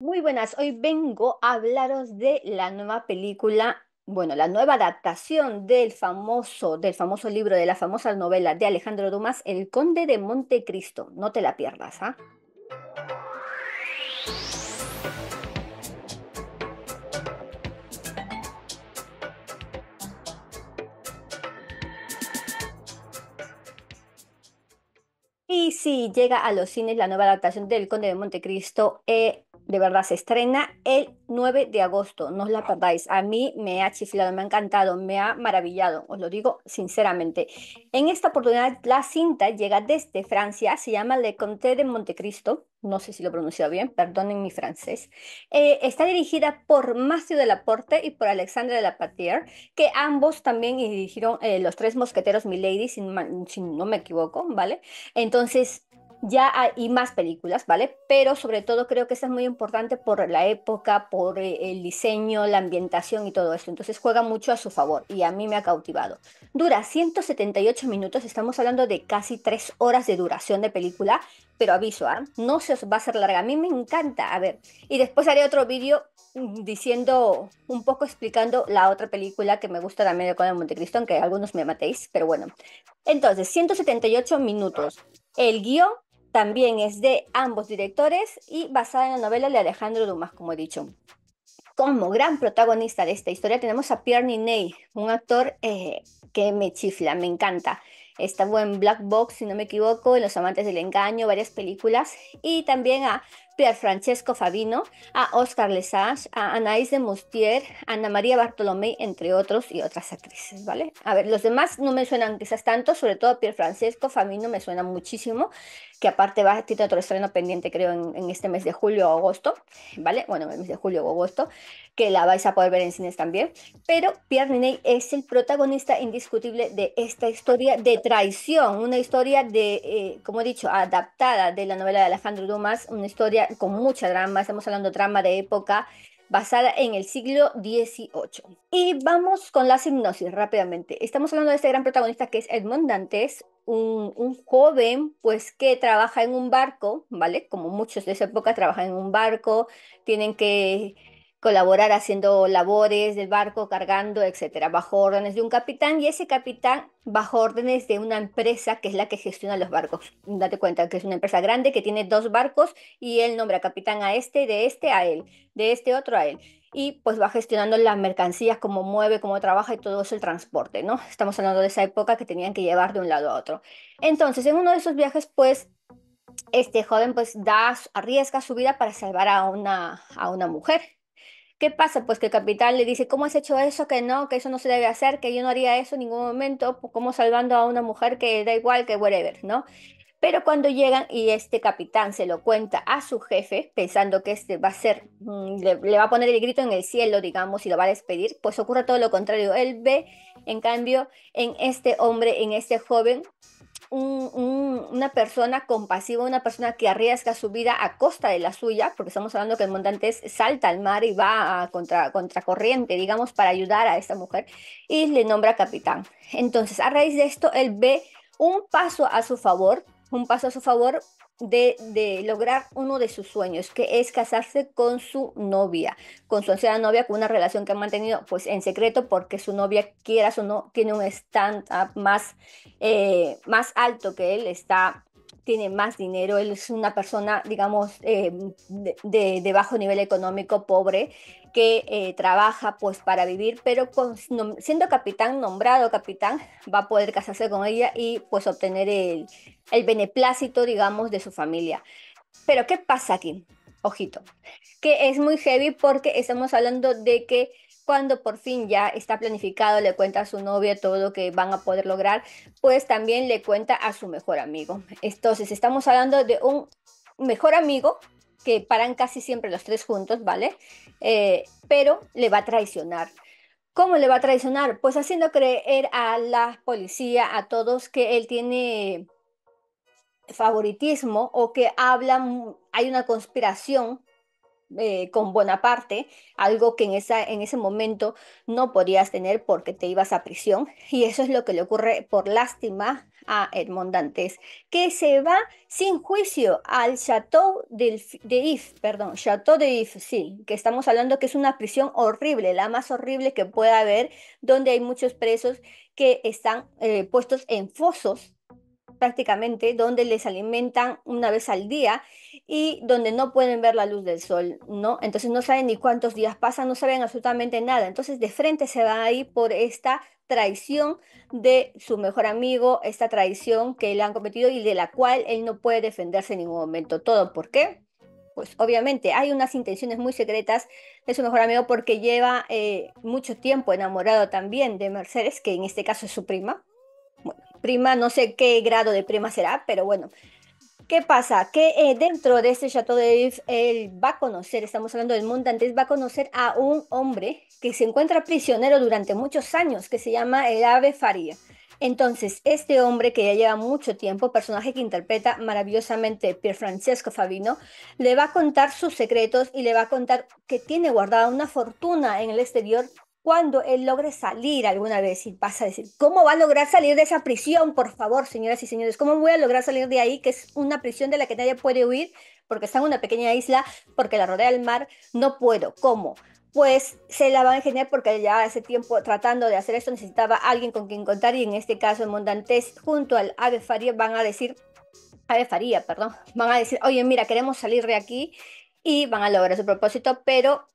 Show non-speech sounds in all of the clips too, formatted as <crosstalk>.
Muy buenas, hoy vengo a hablaros de la nueva película, bueno, la nueva adaptación del famoso, del famoso libro, de la famosa novela de Alejandro Dumas, El Conde de Montecristo. No te la pierdas, ¿ah? Y sí, llega a los cines la nueva adaptación del Conde de Montecristo. Eh, de verdad, se estrena el 9 de agosto, no os la perdáis. A mí me ha chiflado, me ha encantado, me ha maravillado, os lo digo sinceramente. En esta oportunidad, la cinta llega desde Francia, se llama Le Conte de Montecristo, no sé si lo he pronunciado bien, perdonen mi francés. Eh, está dirigida por la Delaporte y por Alexandre Delapierre, que ambos también dirigieron eh, Los Tres Mosqueteros Milady, si no me equivoco, ¿vale? Entonces, ya hay más películas, ¿vale? Pero sobre todo creo que esa es muy importante por la época, por eh, el diseño, la ambientación y todo esto Entonces juega mucho a su favor y a mí me ha cautivado. Dura 178 minutos, estamos hablando de casi 3 horas de duración de película, pero aviso, ¿ah? no se os va a hacer larga. A mí me encanta, a ver. Y después haré otro vídeo mm, diciendo, un poco explicando la otra película que me gusta también de Conan Montecristo, aunque algunos me matéis, pero bueno. Entonces, 178 minutos. El guión también es de ambos directores y basada en la novela de Alejandro Dumas, como he dicho. Como gran protagonista de esta historia tenemos a Pierre Niney, un actor eh, que me chifla, me encanta. Estaba en Black Box, si no me equivoco, en Los Amantes del Engaño, varias películas, y también a Pierre Francesco Fabino, a Oscar Lesage, a Anaïs de Moustier, a Ana María Bartolomé, entre otros y otras actrices, ¿vale? A ver, los demás no me suenan quizás tanto, sobre todo Pierre Francesco Fabino me suena muchísimo, que aparte va, a tener otro estreno pendiente creo en, este mes de julio o agosto, ¿vale? Bueno, en el mes de julio o agosto, que la vais a poder ver en cines también, pero Pierre Niney es el protagonista indiscutible de esta historia de traición, una historia de, eh, como he dicho, adaptada de la novela de Alejandro Dumas, una historia con mucha drama, estamos hablando de drama de época basada en el siglo XVIII. Y vamos con la hipnosis rápidamente. Estamos hablando de este gran protagonista que es Edmond Dantes, un, un, joven pues que trabaja en un barco, ¿vale? Como muchos de esa época trabajan en un barco, tienen que colaborar haciendo labores del barco, cargando, etcétera, bajo órdenes de un capitán y ese capitán bajo órdenes de una empresa que es la que gestiona los barcos. Date cuenta que es una empresa grande que tiene dos barcos y él nombra capitán a este, de este a él, de este otro a él. Y pues va gestionando las mercancías, cómo mueve, cómo trabaja y todo eso el transporte, ¿no? Estamos hablando de esa época que tenían que llevar de un lado a otro. Entonces, en uno de esos viajes, pues este joven pues da, arriesga su vida para salvar a una, a una mujer ¿Qué pasa? Pues que el capitán le dice, ¿cómo has hecho eso? Que no, que eso no se debe hacer, que yo no haría eso en ningún momento, pues, como salvando a una mujer que da igual, que whatever, ¿no? Pero cuando llegan y este capitán se lo cuenta a su jefe, pensando que este va a ser, mm, le, va a poner el grito en el cielo, digamos, y lo va a despedir, pues ocurre todo lo contrario. Él ve, en cambio, en este hombre, en este joven, una persona compasiva, una persona que arriesga su vida a costa de la suya, porque estamos hablando que el montante salta al mar y va a contra, corriente, digamos, para ayudar a esta mujer, y le nombra capitán. Entonces, a raíz de esto, él ve un paso a su favor un paso a su favor de, lograr uno de sus sueños, que es casarse con su novia, con su anciana novia, con una relación que ha mantenido pues en secreto porque su novia, quieras o no, tiene un stand-up más, eh, más alto que él, está tiene más dinero, él es una persona, digamos, eh, de, bajo nivel económico, pobre, que eh, trabaja pues para vivir, pero siendo capitán, nombrado capitán, va a poder casarse con ella y pues obtener el beneplácito, digamos, de su familia. Pero ¿qué pasa aquí? Ojito, que es muy heavy porque estamos hablando de que cuando por fin ya está planificado, le cuenta a su novia todo lo que van a poder lograr, pues también le cuenta a su mejor amigo. Entonces, estamos hablando de un mejor amigo que paran casi siempre los tres juntos, ¿vale? Eh, pero le va a traicionar. ¿Cómo le va a traicionar? Pues haciendo creer a la policía, a todos, que él tiene favoritismo o que habla, hay una conspiración eh, con Bonaparte, algo que en, esa, en ese momento no podías tener porque te ibas a prisión. <laughs> Y eso es lo que le ocurre por lástima a Edmond Dantes, que se va sin juicio al Chateau de If, perdón, Chateau de If, sí, que estamos hablando que es una prisión horrible, la más horrible que pueda haber, donde hay muchos presos que están eh, puestos en fosos prácticamente, donde les alimentan una vez al día y donde no pueden ver la luz del sol, ¿no? Entonces no saben ni cuántos días pasan, no saben absolutamente nada. Entonces de frente se va ahí por esta traición de su mejor amigo, esta traición que le han cometido y de la cual él no puede defenderse en ningún momento. ¿Todo por qué? Pues obviamente hay unas intenciones muy secretas de su mejor amigo porque lleva eh, mucho tiempo enamorado también de Mercedes, que en este caso es su prima, prima, no sé qué grado de prima será, pero bueno. ¿Qué pasa? Que eh, dentro de este Chateau de él va a conocer, estamos hablando del mundo antes, va a conocer a un hombre que se encuentra prisionero durante muchos años, que se llama el Ave Faria. Entonces, este hombre que ya lleva mucho tiempo, personaje que interpreta maravillosamente Pierfrancesco Francesco Fabino, le va a contar sus secretos y le va a contar que tiene guardada una fortuna en el exterior cuando él logre salir alguna vez y pasa a decir, ¿cómo va a lograr salir de esa prisión? Por favor, señoras y señores, ¿cómo voy a lograr salir de ahí? Que es una prisión de la que nadie puede huir porque está en una pequeña isla, porque la rodea el mar. No puedo, ¿cómo? Pues se la va a ingeniar porque ya hace tiempo tratando de hacer esto necesitaba alguien con quien contar y en este caso el Mondantes junto al Ave Faría van a decir, Ave perdón, van a decir, oye, mira, queremos salir de aquí y van a lograr su propósito, pero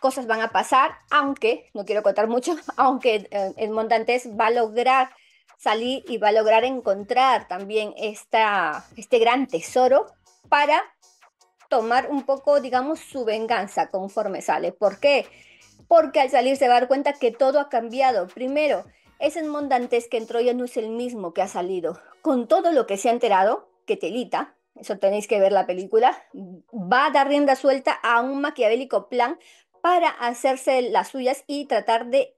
cosas van a pasar, aunque, no quiero contar mucho, <laughs> aunque el eh, Montantes va a lograr salir y va a lograr encontrar también esta, este gran tesoro para tomar un poco, digamos, su venganza conforme sale. ¿Por qué? Porque al salir se va a dar cuenta que todo ha cambiado. Primero, ese Mondantes que entró ya no es el mismo que ha salido. Con todo lo que se ha enterado, que Telita, eso tenéis que ver la película, va a dar rienda suelta a un maquiavélico plan para hacerse las suyas y tratar de,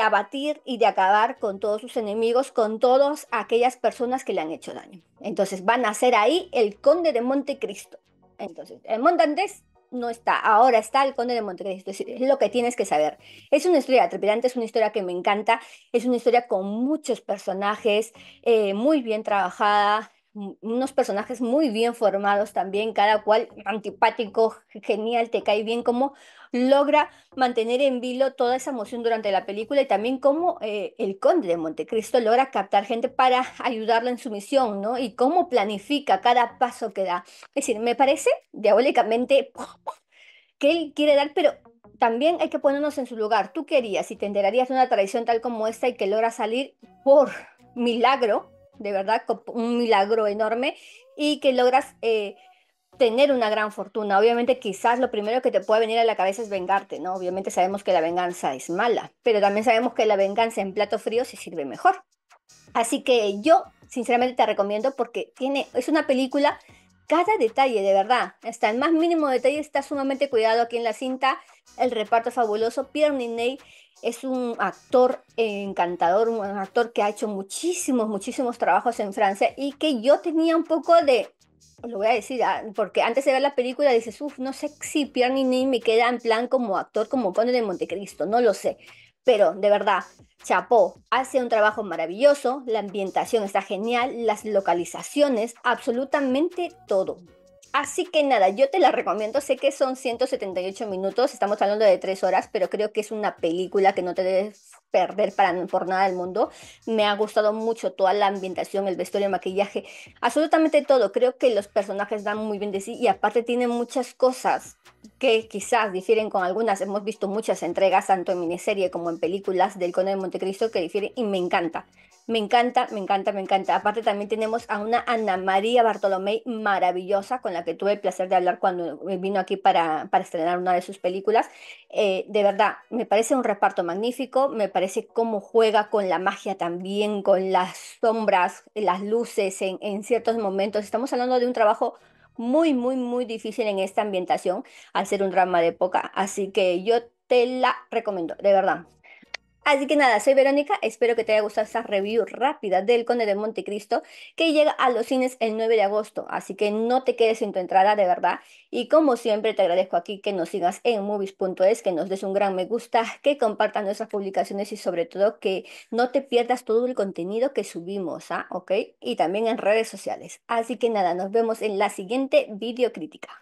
abatir y de acabar con todos sus enemigos, con todas aquellas personas que le han hecho daño. Entonces van a ser ahí el conde de Montecristo. Entonces, el montandés no está, ahora está el Conde de Montecristo, es, es lo que tienes que saber. Es una historia trepidante, es una historia que me encanta, es una historia con muchos personajes, eh, muy bien trabajada, unos personajes muy bien formados también, cada cual antipático, genial, te cae bien, cómo logra mantener en vilo toda esa emoción durante la película y también cómo eh, el conde de Montecristo logra captar gente para ayudarlo en su misión, ¿no? Y cómo planifica cada paso que da. Es decir, me parece diabólicamente que él quiere dar, pero también hay que ponernos en su lugar. ¿Tú querías y te enterarías de una traición tal como esta y que logra salir por milagro? de verdad, un milagro enorme y que logras eh, tener una gran fortuna. Obviamente quizás lo primero que te puede venir a la cabeza es vengarte, ¿no? Obviamente sabemos que la venganza es mala, pero también sabemos que la venganza en plato frío se sirve mejor. Así que yo sinceramente te recomiendo porque tiene, es una película cada detalle, de verdad. Hasta el más mínimo detalle está sumamente cuidado aquí en la cinta. El reparto fabuloso. Pierre Niney es un actor encantador, un actor que ha hecho muchísimos, muchísimos trabajos en Francia y que yo tenía un poco de. Lo voy a decir, ah, porque antes de ver la película dices, uff, no sé si Pierre Niney me queda en plan como actor, como Conde de Montecristo, no lo sé. Pero de verdad, Chapó hace un trabajo maravilloso, la ambientación está genial, las localizaciones, absolutamente todo. Así que nada, yo te la recomiendo. Sé que son 178 minutos, estamos hablando de 3 horas, pero creo que es una película que no te debes perder para, por nada del mundo. Me ha gustado mucho toda la ambientación, el vestuario, el maquillaje, absolutamente todo. Creo que los personajes dan muy bien de sí y aparte tienen muchas cosas que quizás difieren con algunas. Hemos visto muchas entregas, tanto en miniserie como en películas del Conde de Montecristo, que difieren y me encanta. Me encanta, me encanta, me encanta. Aparte también tenemos a una Ana María Bartolomé maravillosa con la que tuve el placer de hablar cuando vino aquí para, para estrenar una de sus películas. Eh, de verdad, me parece un reparto magnífico, me parece cómo juega con la magia también, con las sombras, las luces en, en ciertos momentos. Estamos hablando de un trabajo muy, muy, muy difícil en esta ambientación al ser un drama de época. Así que yo te la recomiendo, de verdad. Así que nada, soy Verónica, espero que te haya gustado esta review rápida del Conde de Montecristo que llega a los cines el 9 de agosto, así que no te quedes sin tu entrada de verdad y como siempre te agradezco aquí que nos sigas en movies.es, que nos des un gran me gusta, que compartas nuestras publicaciones y sobre todo que no te pierdas todo el contenido que subimos, ¿ah? ¿ok? Y también en redes sociales. Así que nada, nos vemos en la siguiente videocrítica.